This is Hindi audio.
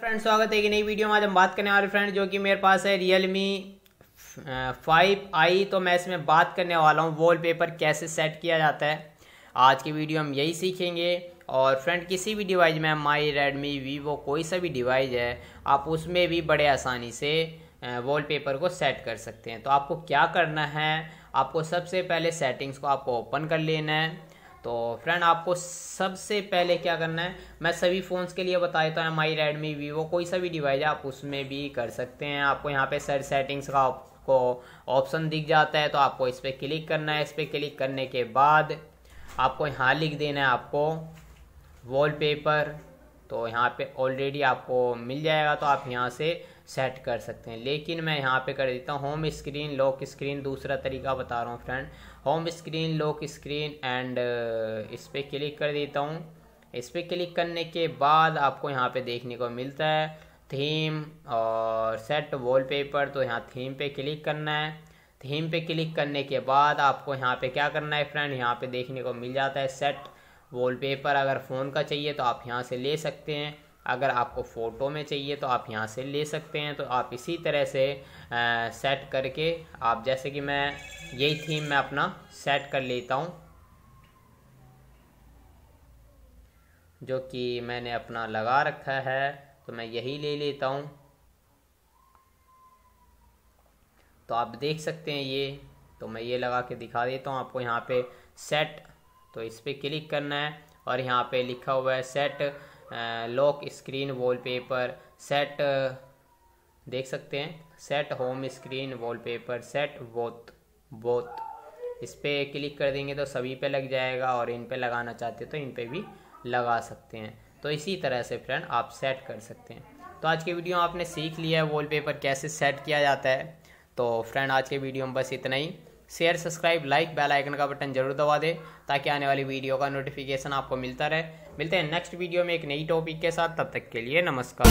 फ्रेंड स्वागत है कि नई वीडियो में आज हम बात करने वाले फ्रेंड जो कि मेरे पास है रियल मी फाइव आई तो मैं इसमें बात करने वाला हूँ वॉलपेपर कैसे सेट किया जाता है आज की वीडियो हम यही सीखेंगे और फ्रेंड किसी भी डिवाइस में माई रेडमी वीवो कोई सा भी डिवाइस है आप उसमें भी बड़े आसानी से वॉलपेपर को सेट कर सकते हैं तो आपको क्या करना है आपको सबसे पहले सेटिंग्स को आपको ओपन कर लेना है तो फ्रेंड आपको सबसे पहले क्या करना है मैं सभी फ़ोन्स के लिए बता देता हूँ एम आई रेडमी वीवो कोई सा भी डिवाइस आप उसमें भी कर सकते हैं आपको यहाँ पे सर सेटिंग्स का आपको ऑप्शन दिख जाता है तो आपको इस पर क्लिक करना है इस पर क्लिक करने के बाद आपको यहाँ लिख देना है आपको वॉलपेपर तो यहाँ पे ऑलरेडी आपको मिल जाएगा तो आप यहाँ से सेट कर सकते हैं लेकिन मैं यहाँ पे कर देता हूँ होम स्क्रीन लॉक स्क्रीन दूसरा तरीका बता रहा हूँ friend home screen lock screen and इस पर क्लिक कर देता हूँ इस पर क्लिक करने के बाद आपको यहाँ पे देखने को मिलता है थीम और सेट वॉलपेपर तो यहाँ थीम पे क्लिक करना है थीम पे क्लिक करने के बाद आपको यहाँ पे क्या करना है फ्रेंड यहाँ पे देखने को मिल जाता है सेट वॉलपेपर अगर फ़ोन का चाहिए तो आप यहाँ से ले सकते हैं अगर आपको फ़ोटो में चाहिए तो आप यहाँ से ले सकते हैं तो आप इसी तरह से आ, सेट करके आप जैसे कि मैं यही थीम मैं अपना सेट कर लेता हूँ जो कि मैंने अपना लगा रखा है तो मैं यही ले लेता हूँ तो आप देख सकते हैं ये तो मैं ये लगा के दिखा देता हूँ आपको यहाँ पे सेट तो इस पर क्लिक करना है और यहाँ पे लिखा हुआ है set lock screen wallpaper set देख सकते हैं set home screen wallpaper set both both इस पर क्लिक कर देंगे तो सभी पे लग जाएगा और इन पे लगाना चाहते हैं तो इन पे भी लगा सकते हैं तो इसी तरह से फ्रेंड आप सेट कर सकते हैं तो आज के वीडियो आपने सीख लिया है वॉलपेपर कैसे सेट किया जाता है तो फ्रेंड आज के वीडियो में बस इतना ही share subscribe like bell icon का बटन जरूर दबा दें ताकि आने वाली वीडियो का नोटिफिकेशन आपको मिलता रहे मिलते हैं नेक्स्ट वीडियो में एक नई टॉपिक के साथ तब तक के लिए नमस्कार